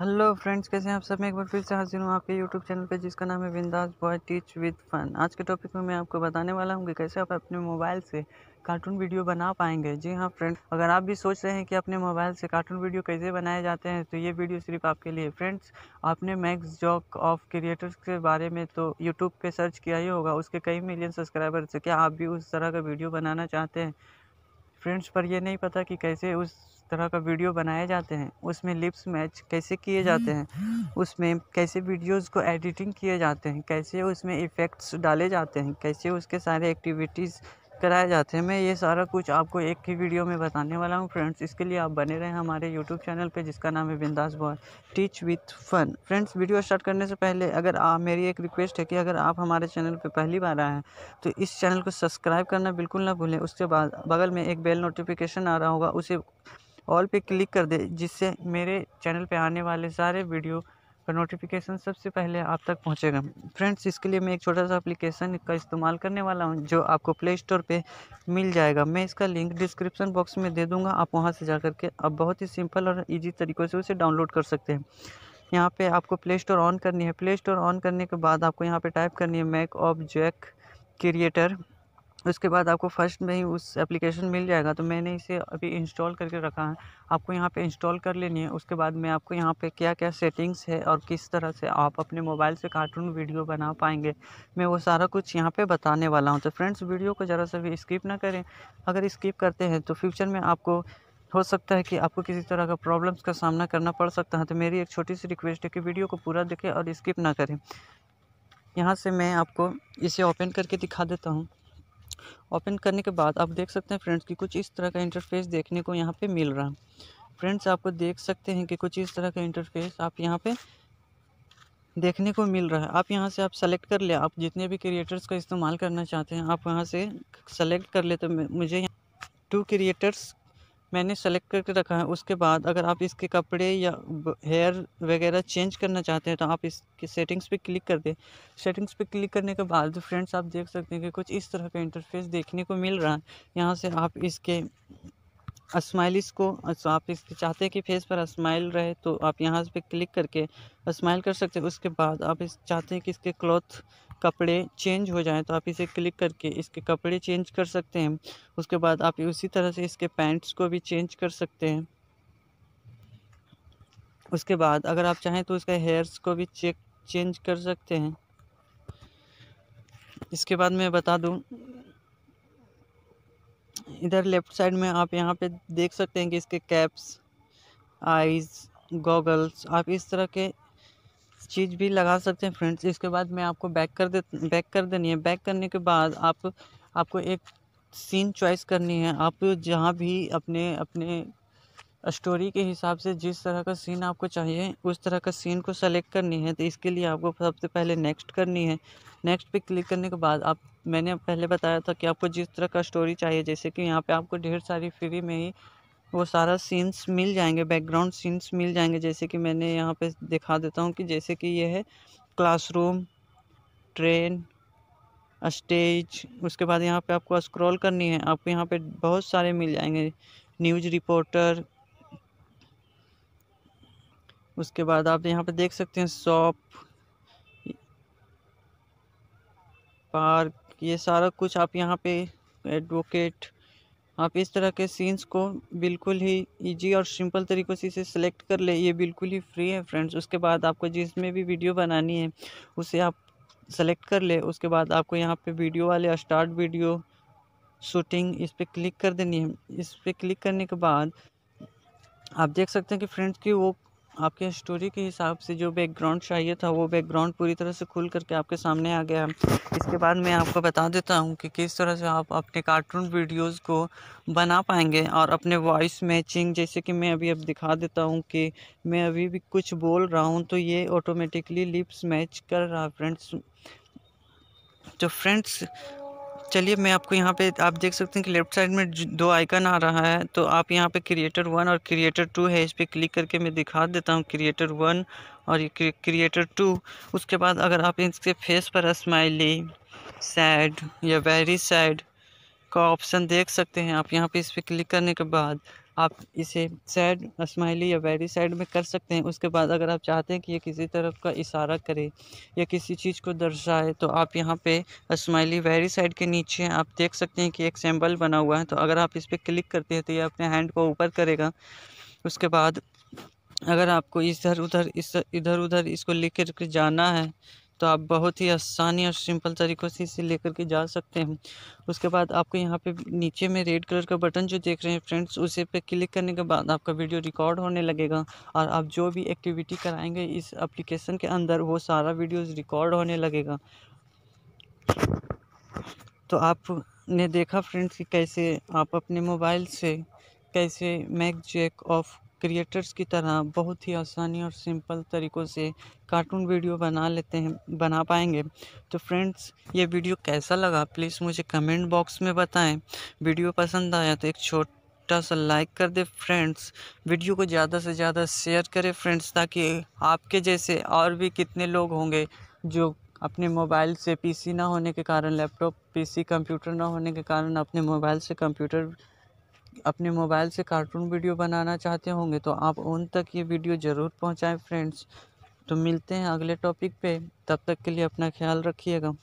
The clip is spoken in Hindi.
हेलो फ्रेंड्स कैसे हैं आप सब मैं एक बार फिर से हाजिर हूँ आपके यूट्यूब चैनल पे जिसका नाम है Bindas boy teach with fun आज के टॉपिक में मैं आपको बताने वाला हूँ कि कैसे आप अपने मोबाइल से कार्टून वीडियो बना पाएंगे जी हाँ फ्रेंड्स अगर आप भी सोच रहे हैं कि अपने मोबाइल से कार्टून वीडियो कैसे बनाए जाते हैं तो ये वीडियो सिर्फ आपके लिए फ्रेंड्स आपने मैक्स जॉक ऑफ क्रिएटर्स के बारे में तो यूट्यूब पर सर्च किया ही होगा उसके कई मिलियन सब्सक्राइबर्स क्या आप भी उस तरह का वीडियो बनाना चाहते हैं फ्रेंड्स पर यह नहीं पता कि कैसे उस तरह का वीडियो बनाए जाते हैं उसमें लिप्स मैच कैसे किए जाते हैं उसमें कैसे वीडियोस को एडिटिंग किए जाते हैं कैसे उसमें इफ़ेक्ट्स डाले जाते हैं कैसे उसके सारे एक्टिविटीज़ कराए जाते हैं मैं ये सारा कुछ आपको एक ही वीडियो में बताने वाला हूँ फ्रेंड्स इसके लिए आप बने रहें हमारे यूट्यूब चैनल पर जिसका नाम है Bindas boy teach with fun friends video start करने से पहले अगर आप मेरी एक रिक्वेस्ट है कि अगर आप हमारे चैनल पर पहली बार आए हैं तो इस चैनल को सब्सक्राइब करना बिल्कुल ना भूलें उसके बाद बगल में एक बेल नोटिफिकेशन आ रहा होगा उसे ऑल पे क्लिक कर दे जिससे मेरे चैनल पे आने वाले सारे वीडियो का नोटिफिकेशन सबसे पहले आप तक पहुंचेगा फ्रेंड्स इसके लिए मैं एक छोटा सा एप्लीकेशन का इस्तेमाल करने वाला हूं जो आपको प्ले स्टोर पे मिल जाएगा मैं इसका लिंक डिस्क्रिप्शन बॉक्स में दे दूँगा आप वहाँ से जा के आप बहुत ही सिंपल और ईजी तरीक़े से उसे डाउनलोड कर सकते हैं यहाँ पे आपको प्ले स्टोर ऑन करनी है प्ले स्टोर ऑन करने के बाद आपको यहाँ पे टाइप करनी है मैक ऑफ जैक क्रिएटर उसके बाद आपको फर्स्ट में ही उस एप्लीकेशन मिल जाएगा तो मैंने इसे अभी इंस्टॉल करके रखा है आपको यहाँ पे इंस्टॉल कर लेनी है उसके बाद मैं आपको यहाँ पे क्या क्या सेटिंग्स है और किस तरह से आप अपने मोबाइल से कार्टून वीडियो बना पाएंगे मैं वो सारा कुछ यहाँ पे बताने वाला हूँ तो फ्रेंड्स वीडियो को ज़रा सा भी स्किप ना करें अगर स्किप करते हैं तो फ्यूचर में आपको हो सकता है कि आपको किसी तरह का प्रॉब्लम्स का सामना करना पड़ सकता है तो मेरी एक छोटी सी रिक्वेस्ट है कि वीडियो को पूरा देखें और स्किप ना करें यहाँ से मैं आपको इसे ओपन करके दिखा देता हूँ ओपन करने के बाद आप देख सकते हैं फ्रेंड्स कि कुछ इस तरह का इंटरफेस देखने को यहाँ पे मिल रहा है फ्रेंड्स आपको देख सकते हैं कि कुछ इस तरह का इंटरफेस आप यहाँ पे देखने को मिल रहा है आप यहाँ से आप सेलेक्ट कर ले आप जितने भी क्रिएटर्स का इस्तेमाल करना चाहते हैं आप यहाँ से सेलेक्ट कर ले तो मुझे टू क्रिएटर्स मैंने सेलेक्ट करके रखा है उसके बाद अगर आप इसके कपड़े या हेयर वगैरह चेंज करना चाहते हैं तो आप इसके सेटिंग्स पे क्लिक कर दें सेटिंग्स पे क्लिक करने के बाद फ्रेंड्स आप देख सकते हैं कि कुछ इस तरह का इंटरफेस देखने को मिल रहा है यहाँ से आप इसके स्माइलिस को तो आप इसके चाहते हैं कि फेस पर स्माइल रहे तो आप यहाँ पर क्लिक करके स्माइल कर सकते हैं उसके बाद आप इस चाहते हैं कि इसके क्लॉथ कपड़े चेंज हो जाएं तो आप इसे क्लिक करके इसके कपड़े चेंज कर सकते हैं उसके बाद आप उसी तरह से इसके पैंट्स को भी चेंज कर सकते हैं उसके बाद अगर आप चाहें तो उसके हेयर्स को भी चेक चेंज कर सकते हैं इसके बाद मैं बता दूं इधर लेफ़्ट साइड में आप यहाँ पे देख सकते हैं कि इसके कैप्स आईज गॉगल्स आप इस तरह के चीज़ भी लगा सकते हैं फ्रेंड्स इसके बाद मैं आपको बैक कर दे बैक कर देनी है बैक करने के बाद आप आपको एक सीन चॉइस करनी है आप जहाँ भी अपने अपने स्टोरी के हिसाब से जिस तरह का सीन आपको चाहिए उस तरह का सीन को सेलेक्ट करनी है तो इसके लिए आपको सबसे पहले नेक्स्ट करनी है नेक्स्ट पे क्लिक करने के बाद आप मैंने पहले बताया था कि आपको जिस तरह का स्टोरी चाहिए जैसे कि यहाँ पे आपको ढेर सारी फ्री में ही वो सारा सीन्स मिल जाएंगे बैकग्राउंड सीन्स मिल जाएंगे जैसे कि मैंने यहाँ पे दिखा देता हूँ कि जैसे कि ये है क्लासरूम ट्रेन स्टेज उसके बाद यहाँ पे आपको स्क्रॉल करनी है आपको यहाँ पे बहुत सारे मिल जाएंगे न्यूज रिपोर्टर उसके बाद आप यहाँ पे देख सकते हैं शॉप पार्क ये सारा कुछ आप यहाँ पे एडवोकेट आप इस तरह के सीन्स को बिल्कुल ही इजी और सिंपल तरीक़ों से इसे सेलेक्ट कर ले ये बिल्कुल ही फ्री है फ्रेंड्स उसके बाद आपको जिसमें भी वीडियो बनानी है उसे आप सेलेक्ट कर ले उसके बाद आपको यहाँ पे वीडियो वाले स्टार्ट वीडियो शूटिंग इस पर क्लिक कर देनी है इस पर क्लिक करने के बाद आप देख सकते हैं कि फ्रेंड्स की वो आपके स्टोरी के हिसाब से जो बैकग्राउंड चाहिए था वो बैकग्राउंड पूरी तरह से खुल करके आपके सामने आ गया इसके बाद मैं आपको बता देता हूँ कि किस तरह से आप अपने कार्टून वीडियोस को बना पाएंगे और अपने वॉइस मैचिंग जैसे कि मैं अभी अब दिखा देता हूँ कि मैं अभी भी कुछ बोल रहा हूँ तो ये ऑटोमेटिकली लिप्स मैच कर रहा फ्रेंड्स तो फ्रेंड्स चलिए मैं आपको यहाँ पे आप देख सकते हैं कि लेफ्ट साइड में दो आइकन आ रहा है तो आप यहाँ पे क्रिएटर वन और क्रिएटर टू है इस पर क्लिक करके मैं दिखा देता हूँ क्रिएटर वन और ये क्रिएटर टू उसके बाद अगर आप इसके फेस पर स्माइली सैड या वेरी सैड का ऑप्शन देख सकते हैं आप यहाँ पे इस पर क्लिक करने के बाद आप इसे सैड स्माइली या वेरी सैड में कर सकते हैं उसके बाद अगर आप चाहते हैं कि ये किसी तरफ का इशारा करे या किसी चीज़ को दर्शाए तो आप यहाँ पे स्माइली वेरी सैड के नीचे आप देख सकते हैं कि एक सैम्बल बना हुआ है तो अगर आप इस पर क्लिक करते हैं तो ये अपने हैंड को ऊपर करेगा उसके बाद अगर आपको इधर उधर इस इधर उधर इसको लिख कर जाना है तो आप बहुत ही आसानी और सिंपल तरीक़ों से इसे लेकर के जा सकते हैं उसके बाद आपको यहाँ पे नीचे में रेड कलर का बटन जो देख रहे हैं फ्रेंड्स उसे पे क्लिक करने के बाद आपका वीडियो रिकॉर्ड होने लगेगा और आप जो भी एक्टिविटी कराएंगे इस एप्लीकेशन के अंदर वो सारा वीडियोज़ रिकॉर्ड होने लगेगा तो आपने देखा फ्रेंड्स कि कैसे आप अपने मोबाइल से कैसे मैक जैक ऑफ क्रिएटर्स की तरह बहुत ही आसानी और सिंपल तरीक़ों से कार्टून वीडियो बना लेते हैं बना पाएंगे तो फ्रेंड्स ये वीडियो कैसा लगा प्लीज़ मुझे कमेंट बॉक्स में बताएं वीडियो पसंद आया तो एक छोटा सा लाइक कर दे फ्रेंड्स वीडियो को ज़्यादा से ज़्यादा शेयर करें फ्रेंड्स ताकि आपके जैसे और भी कितने लोग होंगे जो अपने मोबाइल से पीसी ना होने के कारण लैपटॉप पीसी कंप्यूटर ना होने के कारण अपने मोबाइल से कंप्यूटर अपने मोबाइल से कार्टून वीडियो बनाना चाहते होंगे तो आप उन तक ये वीडियो ज़रूर पहुँचाएँ फ्रेंड्स तो मिलते हैं अगले टॉपिक पे तब तक के लिए अपना ख्याल रखिएगा